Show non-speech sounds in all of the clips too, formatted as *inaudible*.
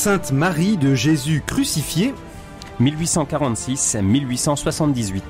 Sainte Marie de Jésus crucifié 1846-1878.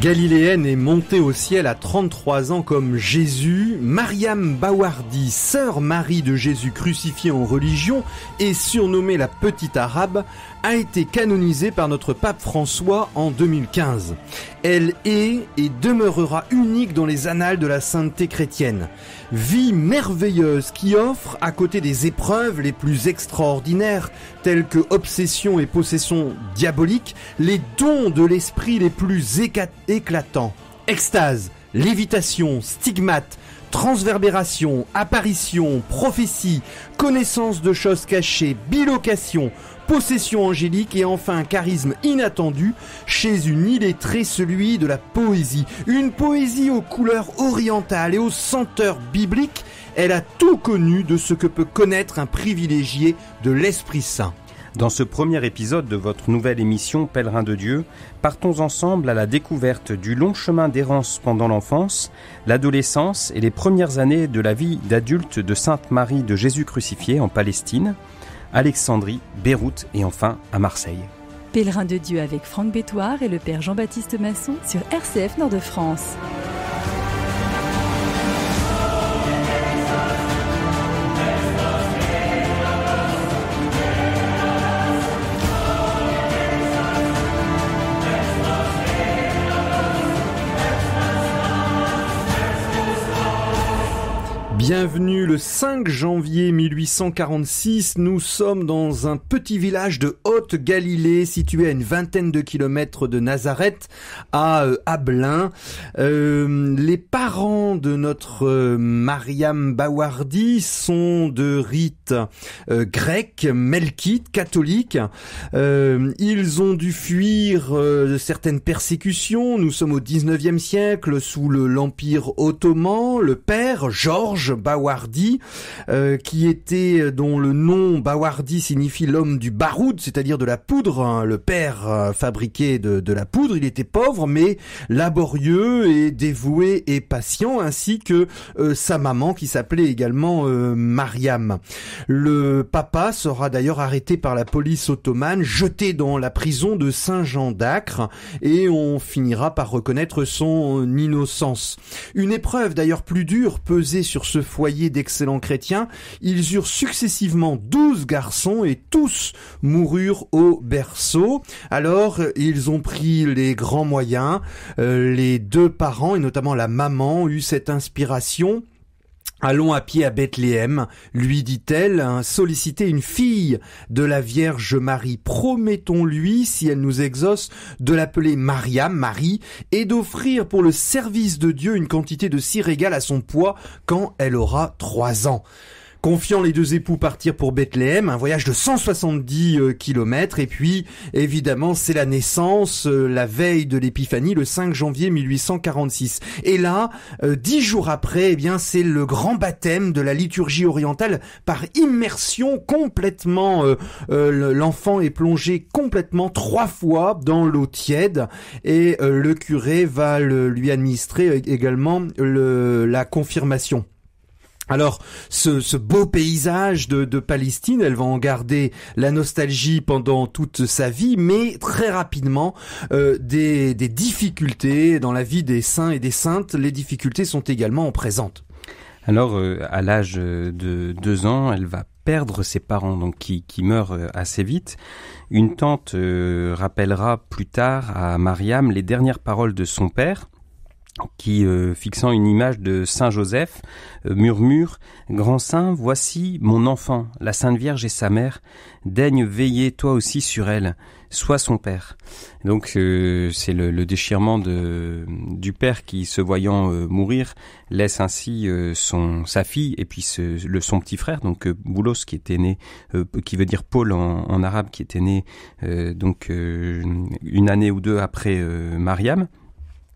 Galiléenne est montée au ciel à 33 ans comme Jésus, Mariam Bawardi, sœur Marie de Jésus crucifiée en religion et surnommée la petite arabe, a été canonisée par notre pape François en 2015. Elle est et demeurera unique dans les annales de la sainteté chrétienne. Vie merveilleuse qui offre, à côté des épreuves les plus extraordinaires, telles que obsession et possession diabolique, les dons de l'esprit les plus éclatants. Extase, lévitation, stigmate, transverbération, apparition, prophétie, connaissance de choses cachées, bilocation, possession angélique et enfin un charisme inattendu chez une illettrée, celui de la poésie. Une poésie aux couleurs orientales et aux senteurs bibliques, elle a tout connu de ce que peut connaître un privilégié de l'Esprit Saint. Dans ce premier épisode de votre nouvelle émission Pèlerin de Dieu, partons ensemble à la découverte du long chemin d'errance pendant l'enfance, l'adolescence et les premières années de la vie d'adulte de Sainte Marie de Jésus crucifié en Palestine, Alexandrie, Beyrouth et enfin à Marseille. Pèlerin de Dieu avec Franck Bétoir et le Père Jean-Baptiste Masson sur RCF Nord de France. Bienvenue le 5 janvier 1846, nous sommes dans un petit village de Haute-Galilée situé à une vingtaine de kilomètres de Nazareth à euh, Ablin. Euh, les parents de notre euh, Mariam Bawardi sont de rite grec, melkite, catholique. ils ont dû fuir certaines persécutions. Nous sommes au 19e siècle sous l'Empire ottoman. Le père, Georges, Bawardi, euh, qui était euh, dont le nom Bawardi signifie l'homme du baroud, c'est-à-dire de la poudre, hein. le père euh, fabriqué de, la poudre. Il était pauvre mais laborieux et dévoué et patient, ainsi que sa maman qui s'appelait également Mariam. Le papa sera d'ailleurs arrêté par la police ottomane, jeté dans la prison de Saint-Jean d'Acre, et on finira par reconnaître son innocence. Une épreuve d'ailleurs plus dure pesait sur ce foyer d'excellents chrétiens, ils eurent successivement douze garçons et tous moururent au berceau. Alors ils ont pris les grands moyens, euh, les deux parents et notamment la maman eut cette inspiration Allons à pied à Bethléem, lui dit-elle, hein, solliciter une fille de la Vierge Marie. Promettons-lui, si elle nous exauce, de l'appeler Maria, Marie, et d'offrir pour le service de Dieu une quantité de cire égale à son poids quand elle aura trois ans. Confiant les deux époux partir pour Bethléem, un voyage de 170 euh, km et puis évidemment c'est la naissance, euh, la veille de l'épiphanie, le 5 janvier 1846. Et là, euh, dix jours après, eh bien c'est le grand baptême de la liturgie orientale par immersion complètement. L'enfant est plongé complètement trois fois dans l'eau tiède et le curé va lui administrer également la confirmation. Alors, ce, beau paysage de, Palestine, elle va en garder la nostalgie pendant toute sa vie, mais très rapidement, euh, des, difficultés dans la vie des saints et des saintes, les difficultés sont également présentes. Alors, euh, à l'âge de deux ans, elle va perdre ses parents, donc qui, meurent euh, assez vite. Une tante rappellera plus tard à Mariam les dernières paroles de son père, qui, euh, fixant une image de Saint Joseph, euh, murmure ⁇ Grand Saint, voici mon enfant, la Sainte Vierge et sa mère, daigne veiller toi aussi sur elle, sois son Père ⁇ Donc euh, c'est le, déchirement du Père qui, se voyant mourir, laisse ainsi son, sa fille et puis le, son petit frère, donc Boulos, qui était né, qui veut dire Paul en, en arabe, qui était né donc une année ou deux après Mariam.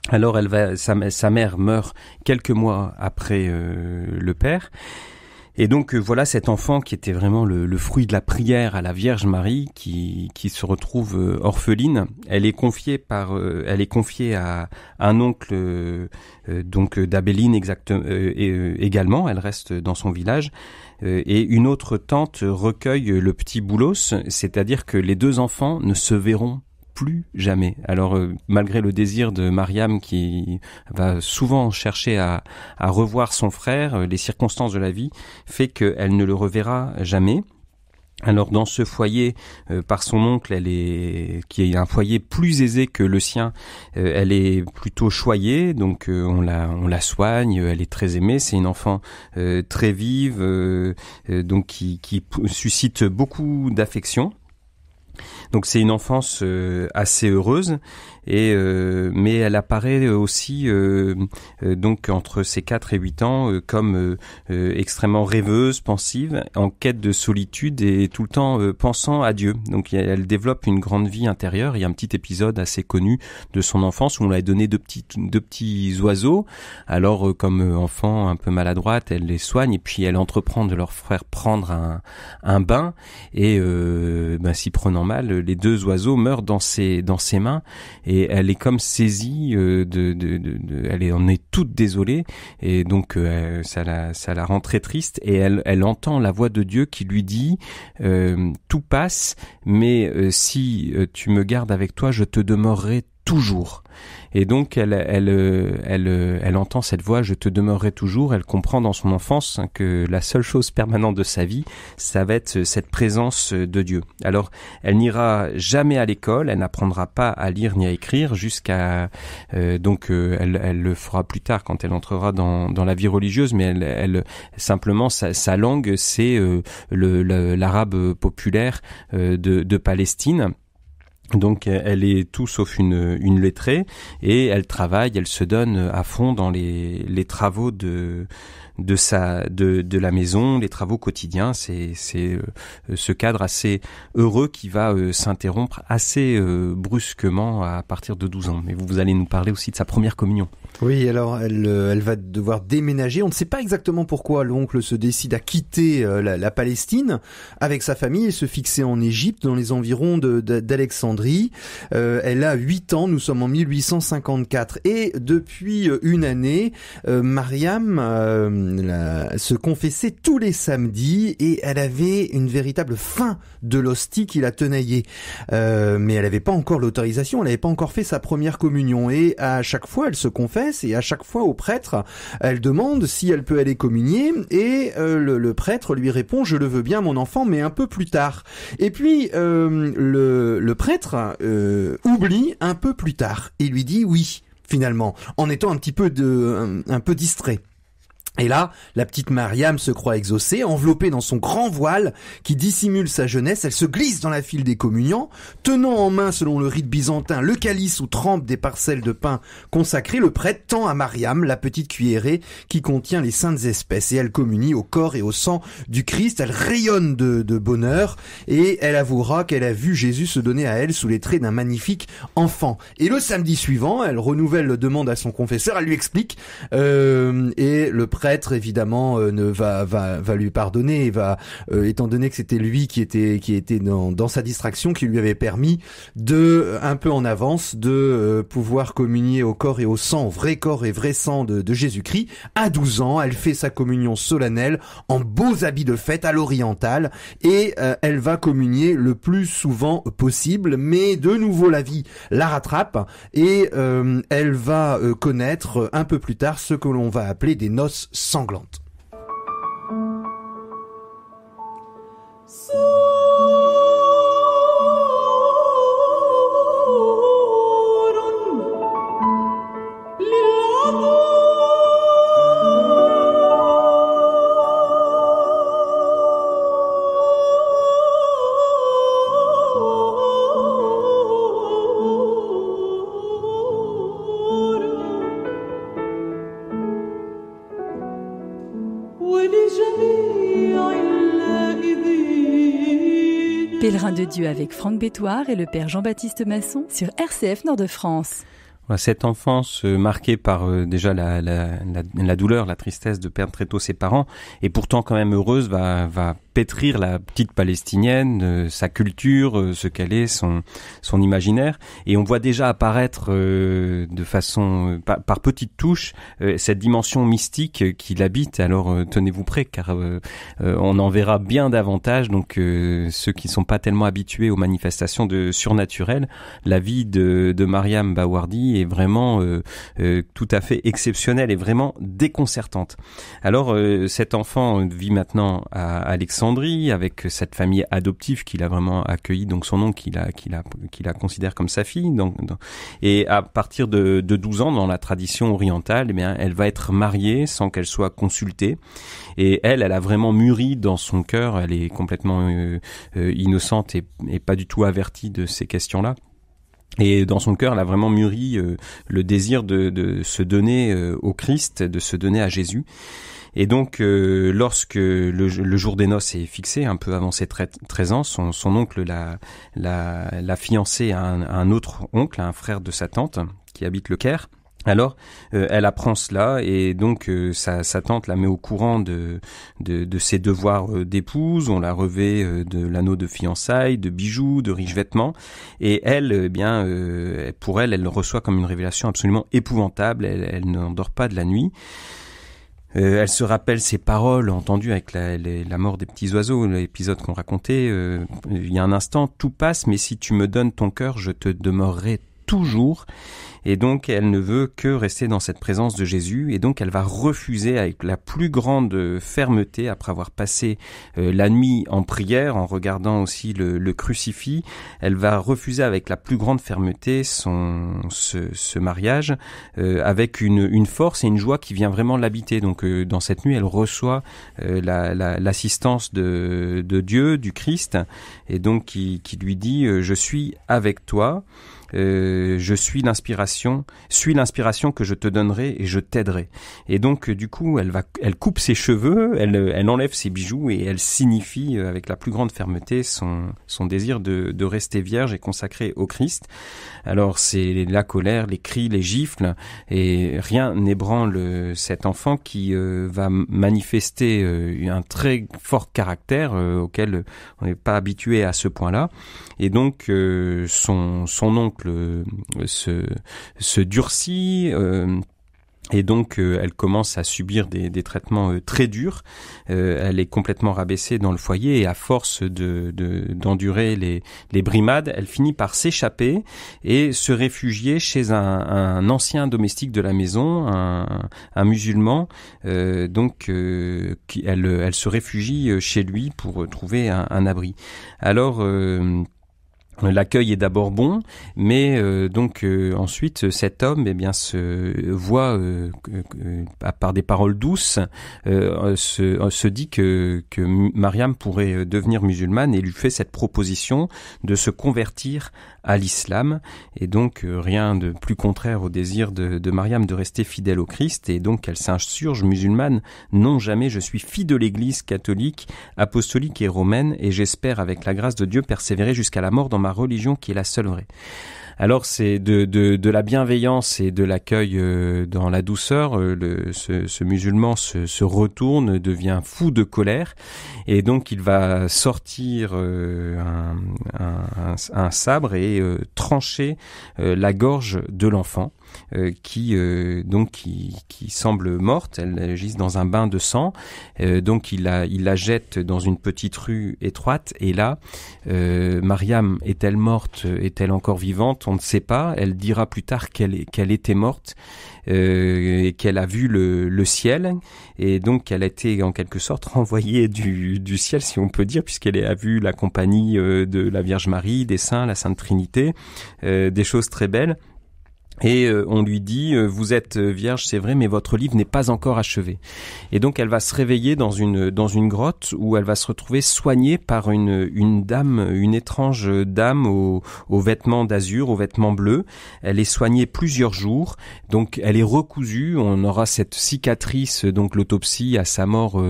Alors elle va, sa, mère meurt quelques mois après euh, le père. Et donc euh, voilà cet enfant qui était vraiment le, fruit de la prière à la Vierge Marie, qui, se retrouve euh, orpheline. Elle est confiée par, elle est confiée à, un oncle donc d'Abéline exactement également. Elle reste dans son village et une autre tante recueille le petit Boulos, c'est-à-dire que les deux enfants ne se verront plus jamais. Alors euh, malgré le désir de Mariam qui va souvent chercher à, revoir son frère, euh, les circonstances de la vie fait qu'elle ne le reverra jamais. Alors dans ce foyer, euh, par son oncle, elle est qui est un foyer plus aisé que le sien, elle est plutôt choyée, donc on la on la soigne, elle est très aimée, c'est une enfant très vive, donc qui suscite beaucoup d'affection. Donc c'est une enfance euh, assez heureuse et, euh, mais elle apparaît euh, aussi euh, donc entre ses 4 et 8 ans comme extrêmement rêveuse, pensive, en quête de solitude et tout le temps pensant à Dieu. Donc elle développe une grande vie intérieure. Il y a un petit épisode assez connu de son enfance où on lui a donné deux petits, deux petits oiseaux. Alors comme enfant un peu maladroite, elle les soigne et puis elle entreprend de leur faire prendre un, un bain et ben, bah, s'y prenant mal, les deux oiseaux meurent dans ses, dans ses mains et elle est comme saisie euh, de, de, elle en est toute désolée et donc euh, ça la ça la rend très triste et elle entend la voix de Dieu qui lui dit euh, tout passe mais si tu me gardes avec toi je te demeurerai toujours. Et donc elle, elle, entend cette voix Je te demeurerai toujours. Elle comprend dans son enfance que la seule chose permanente de sa vie, ça va être cette présence de Dieu. Alors elle n'ira jamais à l'école, elle n'apprendra pas à lire ni à écrire jusqu'à euh, donc euh, elle, le fera plus tard quand elle entrera dans, la vie religieuse. Mais elle, simplement sa, langue c'est euh, l'arabe populaire de, de Palestine. Donc euh, elle est tout sauf une, une lettrée et elle travaille, elle se donne à fond dans les, les travaux de de sa de, de la maison, les travaux quotidiens. C'est c'est euh, ce cadre assez heureux qui va euh, s'interrompre assez euh, brusquement à partir de 12 ans. Mais vous, allez nous parler aussi de sa première communion. Oui, alors elle, elle va devoir déménager. On ne sait pas exactement pourquoi l'oncle se décide à quitter la, Palestine avec sa famille et se fixer en Égypte dans les environs d'Alexandrie. elle a 8 ans, nous sommes en 1854. Et depuis une année, Mariam... Elle se confessait tous les samedis et elle avait une véritable faim de l'hostie qui la tenaillait. Euh, mais elle n'avait pas encore l'autorisation, elle n'avait pas encore fait sa première communion et à chaque fois elle se confesse et à chaque fois au prêtre elle demande si elle peut aller communier et euh, le, prêtre lui répond je le veux bien mon enfant mais un peu plus tard. Et puis euh, le, prêtre oublie un peu plus tard et lui dit oui finalement, en étant un petit peu de, un peu distrait. Et là, la petite Mariam se croit exaucée, enveloppée dans son grand voile qui dissimule sa jeunesse, elle se glisse dans la file des communiants, tenant en main, selon le rite byzantin, le calice où trempe des parcelles de pain consacrées, le prêtre tend à Mariam la petite cuillerée qui contient les saintes espèces, et elle communie au corps et au sang du Christ, elle rayonne de, bonheur, et elle avouera qu'elle a vu Jésus se donner à elle sous les traits d'un magnifique enfant. Et le samedi suivant, elle renouvelle le demande à son confesseur, elle lui explique, euh, et le prêtre prêtre évidemment euh, ne va va va lui pardonner et va euh, étant donné que c'était lui qui était qui était dans, dans sa distraction qui lui avait permis de euh, un peu en avance de pouvoir communier au corps et au sang, vrai corps et vrai sang de, Jésus-Christ. À 12 ans, elle fait sa communion solennelle en beaux habits de fête à l'oriental et elle va communier le plus souvent possible, mais de nouveau la vie la rattrape et elle va connaître un peu plus tard ce que l'on va appeler des noces sanglante. de Dieu avec Franck Bétoir et le père Jean-Baptiste Masson sur RCF Nord-de-France. Cette enfance euh, marquée par euh, déjà la, la, douleur, la tristesse de perdre très tôt ses parents, et pourtant quand même heureuse, va, va pétrir la petite palestinienne, euh, sa culture, euh, ce qu'elle est, son, son imaginaire. Et on voit déjà apparaître euh, de façon par, petite petites touches cette dimension mystique qui l'habite. Alors tenez-vous prêt car on en verra bien davantage. Donc ceux qui ne sont pas tellement habitués aux manifestations de surnaturel, la vie de, de Mariam Bawardi est vraiment tout à fait exceptionnelle et vraiment déconcertante. Alors cet enfant vit maintenant à Alexandre avec cette famille adoptive qu'il a vraiment accueillie, donc son oncle qu'il a, qu'il a, qui la considère comme sa fille. Donc, et à partir de, de 12 ans, dans la tradition orientale, eh elle va être mariée sans qu'elle soit consultée. Et elle, elle a vraiment mûri dans son cœur. Elle est complètement euh, euh, innocente et, pas du tout avertie de ces questions-là. Et dans son cœur, elle a vraiment mûri euh, le désir de, se donner au Christ, de se donner à Jésus. Et donc, euh, lorsque le, jour des noces est fixé, un peu avant ses 13 ans, son, oncle l'a, la, la fiancée à un, autre oncle, à un frère de sa tante, qui habite le Caire. Alors, euh, elle apprend cela et donc euh, sa, tante la met au courant de, de, ses devoirs d'épouse. On la revêt de l'anneau de fiançailles, de bijoux, de riches vêtements. Et elle, eh bien, pour elle, elle le reçoit comme une révélation absolument épouvantable. Elle, elle n'endort pas de la nuit. Euh, elle se rappelle ses paroles entendues avec la, mort des petits oiseaux, l'épisode qu'on racontait euh, il y a un instant. Tout passe, mais si tu me donnes ton cœur, je te demeurerai toujours. Et donc, elle ne veut que rester dans cette présence de Jésus. Et donc, elle va refuser avec la plus grande euh, fermeté, après avoir passé euh, la nuit en prière, en regardant aussi le, crucifix, elle va refuser avec la plus grande fermeté son, ce, mariage, euh, avec une, force et une joie qui vient vraiment l'habiter. Donc, dans cette nuit, elle reçoit l'assistance de, Dieu, du Christ, et donc qui, qui lui dit, je suis avec toi. Euh, je suis l'inspiration, suis l'inspiration que je te donnerai et je t'aiderai. Et donc euh, du coup, elle va, elle coupe ses cheveux, elle, euh, elle enlève ses bijoux et elle signifie avec la plus grande fermeté son, son désir de, de rester vierge et consacrée au Christ. Alors c'est la colère, les cris, les gifles et rien n'ébranle cet enfant qui va manifester un très fort caractère auquel on n'est pas habitué à ce point-là. Et donc son son oncle se, durcit. Euh, et donc, euh, elle commence à subir des, traitements euh, très durs. elle est complètement rabaissée dans le foyer et à force d'endurer les, brimades, elle finit par s'échapper et se réfugier chez un, ancien domestique de la maison, un, musulman. donc, elle, se réfugie chez lui pour trouver un, un abri. Alors... L'accueil est d'abord bon, mais euh, donc euh, ensuite cet homme, eh bien, se voit euh, par des paroles douces, se, se, dit que, que Mariam pourrait devenir musulmane et lui fait cette proposition de se convertir à l'islam, et donc euh, rien de plus contraire au désir de, Mariam de rester fidèle au Christ, et donc elle s'insurge musulmane, non jamais je suis fille de l'Église catholique, apostolique et romaine, et j'espère avec la grâce de Dieu persévérer jusqu'à la mort dans ma religion qui est la seule vraie. Alors c'est de, de, de, la bienveillance et de l'accueil euh, dans la douceur. Euh, ce, musulman se, retourne, devient fou de colère et donc il va sortir euh, un sabre et trancher la gorge de l'enfant. Euh, qui euh, donc qui, semble morte. Elle gisse dans un bain de sang. Euh, donc il la, il la jette dans une petite rue étroite. Et là, Mariam est-elle morte Est-elle encore vivante On ne sait pas. Elle dira plus tard qu'elle qu'elle était morte et qu'elle a vu le, le ciel et donc qu'elle a été en quelque sorte *laughs* renvoyée du, du ciel, si on peut dire, puisqu'elle a vu la compagnie de la Vierge Marie, des saints, la Sainte Trinité, des choses très belles. Et euh, on lui dit euh, vous êtes euh, vierge, c'est vrai, mais votre livre n'est pas encore achevé. Et donc elle va se réveiller dans une dans une grotte où elle va se retrouver soignée par une une dame, une étrange dame aux, vêtements d'azur, aux vêtements bleus. Elle est soignée plusieurs jours, donc elle est recousue. On aura cette cicatrice. Donc l'autopsie à sa mort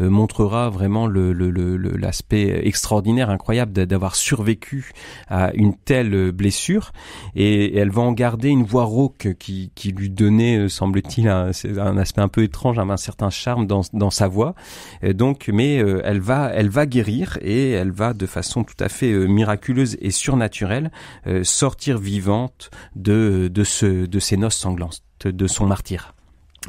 montrera vraiment le l'aspect le, extraordinaire, incroyable d'avoir survécu à une telle blessure. et elle va en garder une voix rauque qui, lui donnait, euh, semble-t-il, un, aspect un peu étrange, un, certain charme dans, sa voix. donc, mais euh, elle va, elle va guérir et elle va de façon tout à fait euh, miraculeuse et surnaturelle sortir vivante de, de, de ces noces sanglantes, de son martyre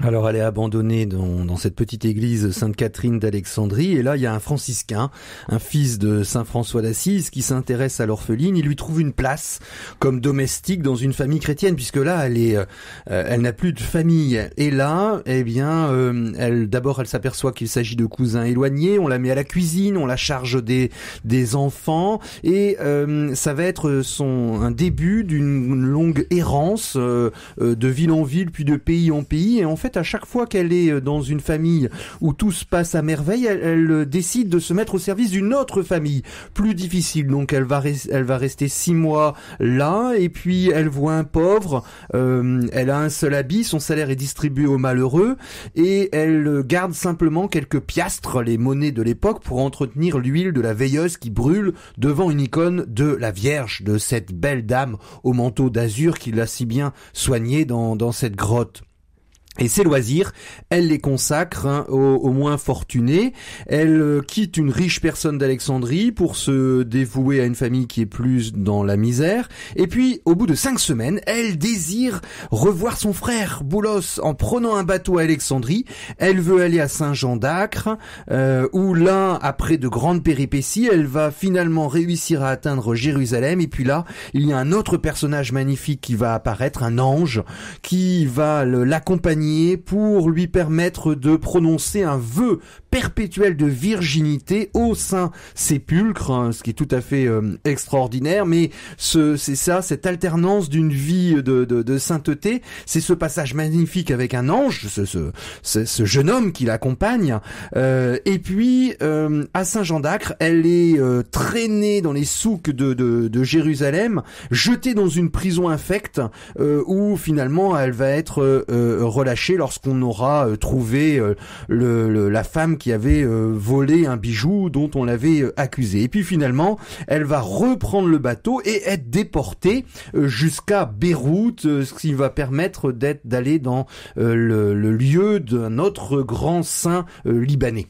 alors elle est abandonnée dans, cette petite église Sainte-Catherine d'Alexandrie et là il y a un franciscain, un fils de Saint François d'Assise qui s'intéresse à l'orpheline, il lui trouve une place comme domestique dans une famille chrétienne puisque là elle est euh, elle n'a plus de famille et là eh bien euh, elle d'abord elle s'aperçoit qu'il s'agit de cousins éloignés, on la met à la cuisine, on la charge des des enfants et euh, ça va être son un début d'une longue errance de ville en ville puis de pays en pays et en fait, à chaque fois qu'elle est euh, dans une famille où tout se passe à merveille, elle, euh, décide de se mettre au service d'une autre famille plus difficile. Donc elle va, rester six mois là, et puis elle voit un pauvre, euh, elle a un seul habit, son salaire est distribué aux malheureux, et elle garde simplement quelques piastres, les monnaies de l'époque, pour entretenir l'huile de la veilleuse qui brûle devant une icône de la Vierge, de cette belle dame au manteau d'azur qui l'a si bien soignée dans cette grotte. Et ses loisirs, elle les consacre hein, aux, moins fortunés. Elle euh, quitte une riche personne d'Alexandrie pour se dévouer à une famille qui est plus dans la misère. Et puis, au bout de cinq semaines, elle désire revoir son frère Boulos en prenant un bateau à Alexandrie. Elle veut aller à Saint-Jean d'Acre, euh, où là, après de grandes péripéties, elle va finalement réussir à atteindre Jérusalem. Et puis là, il y a un autre personnage magnifique qui va apparaître, un ange, qui va l'accompagner pour lui permettre de prononcer un vœu perpétuel de virginité au sein sépulcre, hein, ce qui est tout à fait euh, extraordinaire. Mais c'est ça, cette alternance d'une vie de, sainteté, c'est ce passage magnifique avec un ange, ce, ce, jeune homme qui l'accompagne. Euh, et puis euh, à Saint Jean d'Acre, elle est traînée dans les souks de, de, Jérusalem, jetée dans une prison infecte où finalement elle va être relâchée lorsqu'on aura euh, trouvé euh, la femme qui avait euh, volé un bijou dont on l'avait accusée. Et puis finalement, elle va reprendre le bateau et être déportée jusqu'à Beyrouth, ce qui va permettre d'être d'aller dans le, lieu d'un autre grand saint libanais.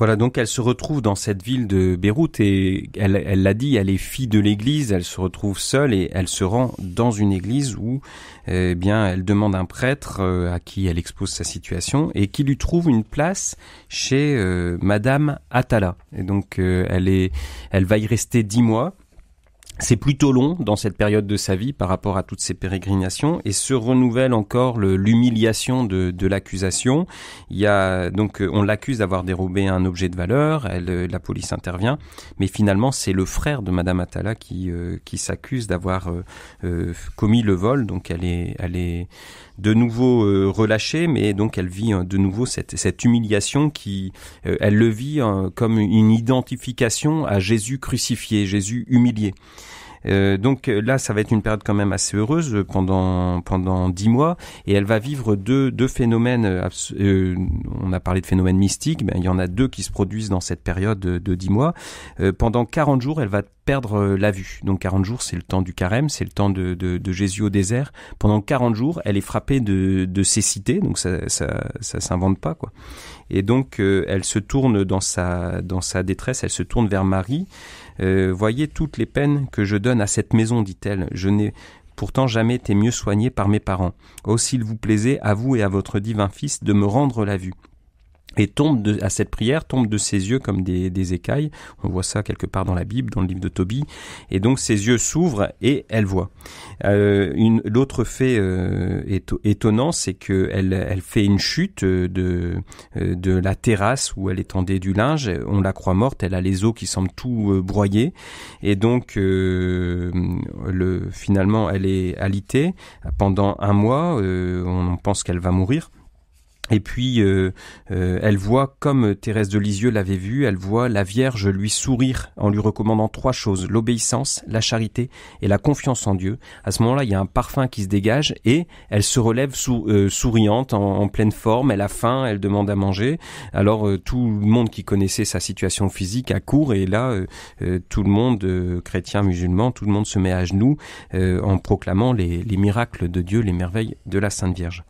Voilà, donc elle se retrouve dans cette ville de Beyrouth et elle, l'a dit, elle est fille de l'église, elle se retrouve seule et elle se rend dans une église où, eh bien, elle demande un prêtre euh, à qui elle expose sa situation et qui lui trouve une place chez euh, Madame Atala. Et donc, euh, elle est, elle va y rester dix mois c'est plutôt long dans cette période de sa vie par rapport à toutes ces pérégrinations et se renouvelle encore l'humiliation de, l'accusation. Il y a donc euh, on l'accuse d'avoir dérobé un objet de valeur. Elle, euh, la police intervient, mais finalement c'est le frère de Madame Atala qui euh, qui s'accuse d'avoir commis le vol. Donc elle est elle est de nouveau euh, relâchée, mais donc elle vit hein, de nouveau cette, cette humiliation qui, euh, elle le vit hein, comme une identification à Jésus crucifié, Jésus humilié. Euh, donc euh, là, ça va être une période quand même assez heureuse euh, pendant pendant dix mois, et elle va vivre deux deux phénomènes. Euh, on a parlé de phénomènes mystiques, mais il y en a deux qui se produisent dans cette période de dix mois. pendant 40 jours, elle va perdre la vue. Donc 40 jours, c'est le temps du carême, c'est le temps de, de, de, Jésus au désert. Pendant 40 jours, elle est frappée de, de cécité, donc ça, ça, ça s'invente pas quoi. Et donc elle se tourne dans sa dans sa détresse, elle se tourne vers Marie. Euh, voyez toutes les peines que je donne à cette maison, dit-elle. Je n'ai pourtant jamais été mieux soignée par mes parents. Oh, s'il vous plaisait, à vous et à votre divin Fils, de me rendre la vue et tombe de, à cette prière, tombe de ses yeux comme des, écailles. On voit ça quelque part dans la Bible, dans le livre de Tobie. Et donc ses yeux s'ouvrent et elle voit. Euh, une, l'autre fait euh, étonnant, c'est qu'elle elle, fait une chute euh, de, de la terrasse où elle étendait du linge. On la croit morte. Elle a les os qui semblent tout broyés. Et donc le, finalement, elle est alitée pendant un mois. on pense qu'elle va mourir. Et puis, euh, euh, elle voit, comme Thérèse de Lisieux l'avait vu, elle voit la Vierge lui sourire en lui recommandant trois choses, l'obéissance, la charité et la confiance en Dieu. À ce moment-là, il y a un parfum qui se dégage et elle se relève euh, souriante, en, pleine forme, elle a faim, elle demande à manger. Alors, tout le monde qui connaissait sa situation physique accourt et là, tout le monde, chrétien, musulman, tout le monde se met à genoux en proclamant les miracles de Dieu, les merveilles de la Sainte Vierge.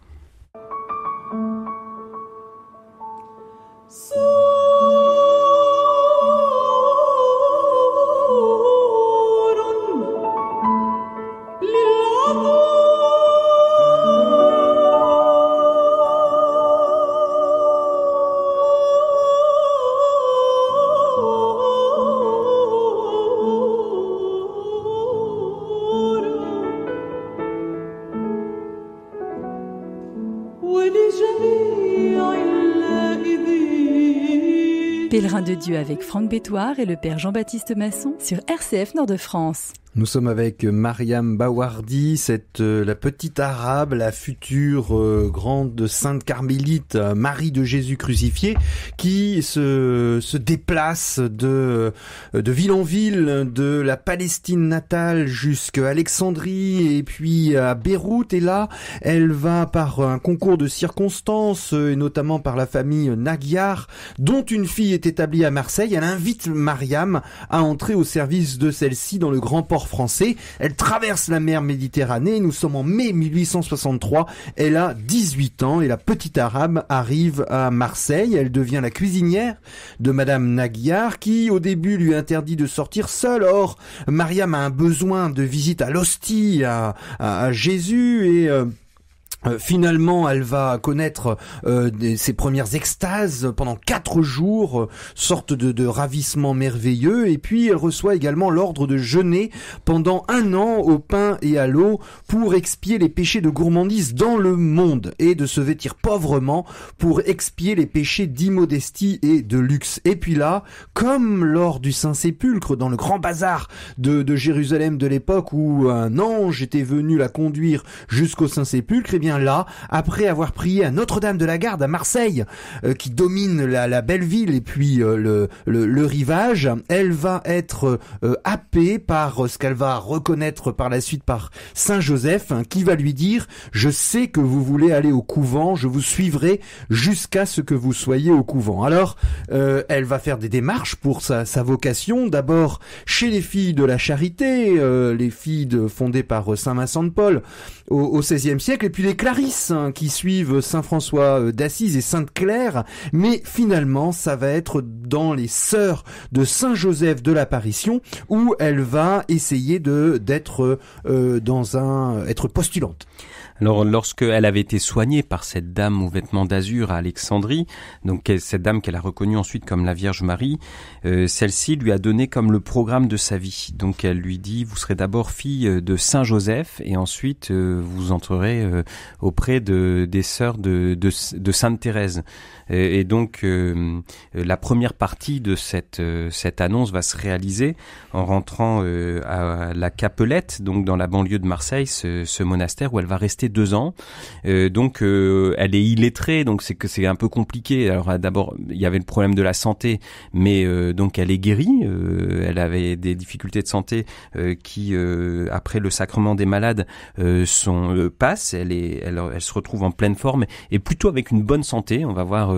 avec Franck Bétoir et le Père Jean-Baptiste Masson sur RCF Nord de France. Nous sommes avec euh, Mariam Bawardi, cette euh, la petite arabe, la future euh, grande sainte carmélite, Marie de Jésus crucifié, qui se, se déplace de de ville en ville, de la Palestine natale jusqu'à Alexandrie et puis à Beyrouth. Et là, elle va par un concours de circonstances et notamment par la famille Nagyar, dont une fille est établie à Marseille. Elle invite Mariam à entrer au service de celle-ci dans le grand port français. Elle traverse la mer Méditerranée. Nous sommes en mai 1863. Elle a 18 ans et la petite arabe arrive à Marseille. Elle devient la cuisinière de Madame Naguiar qui, au début, lui interdit de sortir seule. Or, Mariam a un besoin de visite à l'hostie, à, Jésus et... Euh, euh, finalement, elle va connaître euh, ses premières extases pendant quatre jours, euh, sorte de, ravissement merveilleux. Et puis, elle reçoit également l'ordre de jeûner pendant un an au pain et à l'eau pour expier les péchés de gourmandise dans le monde et de se vêtir pauvrement pour expier les péchés d'immodestie et de luxe. Et puis là, comme lors du Saint-Sépulcre dans le grand bazar de, Jérusalem de l'époque où un ange était venu la conduire jusqu'au Saint-Sépulcre, eh bien là, après avoir prié à Notre-Dame de la Garde à Marseille, euh, qui domine la, belle ville et puis euh, le, le, rivage. Elle va être euh, happée par ce qu'elle va reconnaître par la suite par Saint Joseph, hein, qui va lui dire Je sais que vous voulez aller au couvent, je vous suivrai jusqu'à ce que vous soyez au couvent. Alors, elle va faire des démarches pour sa, sa vocation, d'abord chez les filles de la charité, les filles fondées par Saint Vincent de Paul au, au XVIe siècle, et puis les Clarisse hein, qui suivent Saint François euh, d'Assise et Sainte Claire, mais finalement ça va être dans les sœurs de Saint Joseph de l'Apparition où elle va essayer de d'être euh, dans un être postulante. Alors, lorsqu'elle avait été soignée par cette dame aux vêtements d'azur à Alexandrie, donc cette dame qu'elle a reconnue ensuite comme la Vierge Marie, euh, celle-ci lui a donné comme le programme de sa vie. Donc, elle lui dit, vous serez d'abord fille euh, de Saint Joseph et ensuite euh, vous entrerez auprès de, des sœurs de, de, Sainte Thérèse. Et, donc, la première partie de cette, cette annonce va se réaliser en rentrant à la Capelette, donc dans la banlieue de Marseille, ce monastère où elle va rester deux ans. Euh, donc euh, elle est illettrée, donc c'est que c'est un peu compliqué. Alors euh, d'abord, il y avait le problème de la santé, mais donc elle est guérie. elle avait des difficultés de santé qui, après le sacrement des malades, sont passent. Elle se retrouve en pleine forme et plutôt avec une bonne santé. On va voir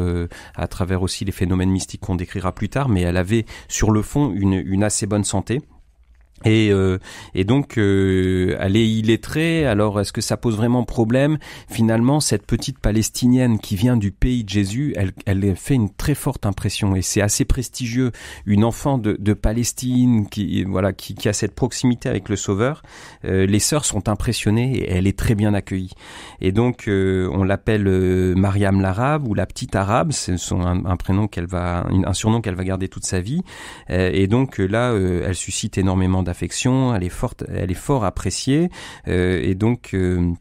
à travers aussi les phénomènes mystiques qu'on décrira plus tard, mais elle avait sur le fond une assez bonne santé. Et, euh, et, donc, elle euh, est illettrée. Alors, est-ce que ça pose vraiment problème Finalement, cette petite palestinienne qui vient du pays de Jésus, elle, elle fait une très forte impression et c'est assez prestigieux. Une enfant de, de Palestine qui voilà qui, qui, a cette proximité avec le Sauveur, euh, les sœurs sont impressionnées et elle est très bien accueillie. Et donc, on l'appelle Mariam l'arabe ou la petite arabe. C'est un, un prénom qu'elle va, un surnom qu'elle va garder toute sa vie. et donc là, elle suscite énormément d'attention affection, elle est forte, elle est fort appréciée, euh, et donc euh,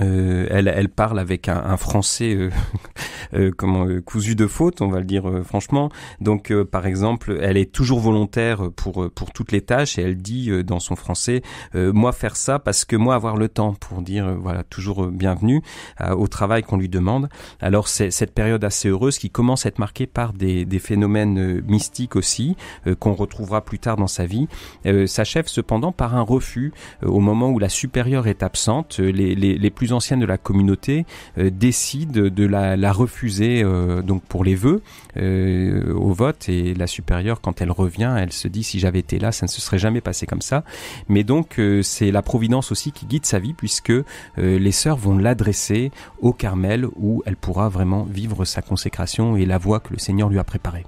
euh, elle, elle, parle avec un, un français euh, *laughs* euh, comment, cousu de faute, on va le dire franchement. Donc, par exemple, elle est toujours volontaire pour pour toutes les tâches et elle dit dans son français moi faire ça parce que moi avoir le temps pour dire voilà toujours bienvenue au travail qu'on lui demande. Alors c'est cette période assez heureuse qui commence à être marquée par des, des phénomènes mystiques aussi qu'on retrouvera plus tard dans sa vie. s'achève cependant par un refus au moment où la supérieure est absente. Les, les, les plus plus ancienne de la communauté euh, décide de la, refuser euh, donc pour les vœux euh, au vote et la supérieure quand elle revient elle se dit si j'avais été là ça ne se serait jamais passé comme ça mais donc c'est la providence aussi qui guide sa vie puisque les sœurs vont l'adresser au Carmel où elle pourra vraiment vivre sa consécration et la voie que le Seigneur lui a préparée.